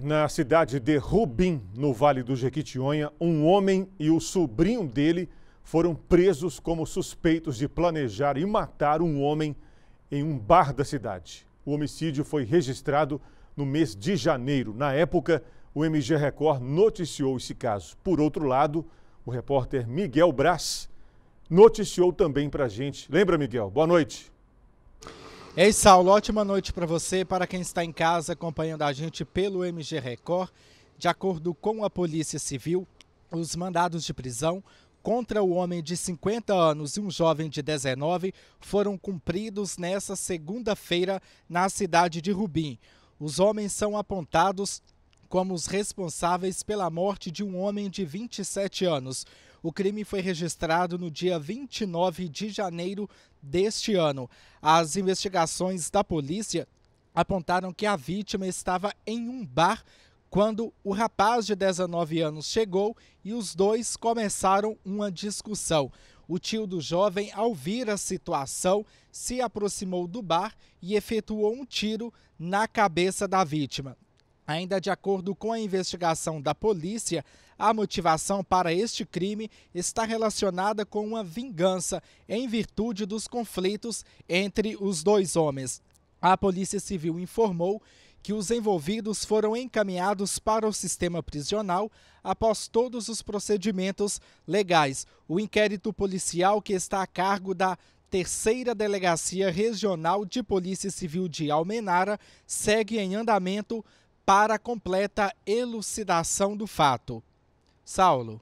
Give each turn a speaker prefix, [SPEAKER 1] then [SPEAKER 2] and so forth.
[SPEAKER 1] Na cidade de Rubim, no Vale do Jequitinhonha, um homem e o sobrinho dele foram presos como suspeitos de planejar e matar um homem em um bar da cidade. O homicídio foi registrado no mês de janeiro. Na época, o MG Record noticiou esse caso. Por outro lado, o repórter Miguel Braz noticiou também para gente. Lembra, Miguel? Boa noite.
[SPEAKER 2] Ei, é Saulo, ótima noite para você, para quem está em casa acompanhando a gente pelo MG Record. De acordo com a Polícia Civil, os mandados de prisão contra o homem de 50 anos e um jovem de 19 foram cumpridos nesta segunda-feira na cidade de Rubim. Os homens são apontados como os responsáveis pela morte de um homem de 27 anos. O crime foi registrado no dia 29 de janeiro deste ano. As investigações da polícia apontaram que a vítima estava em um bar quando o rapaz de 19 anos chegou e os dois começaram uma discussão. O tio do jovem, ao vir a situação, se aproximou do bar e efetuou um tiro na cabeça da vítima. Ainda de acordo com a investigação da polícia, a motivação para este crime está relacionada com uma vingança em virtude dos conflitos entre os dois homens. A Polícia Civil informou que os envolvidos foram encaminhados para o sistema prisional após todos os procedimentos legais. O inquérito policial, que está a cargo da terceira delegacia regional de Polícia Civil de Almenara segue em andamento para completa elucidação do fato. Saulo.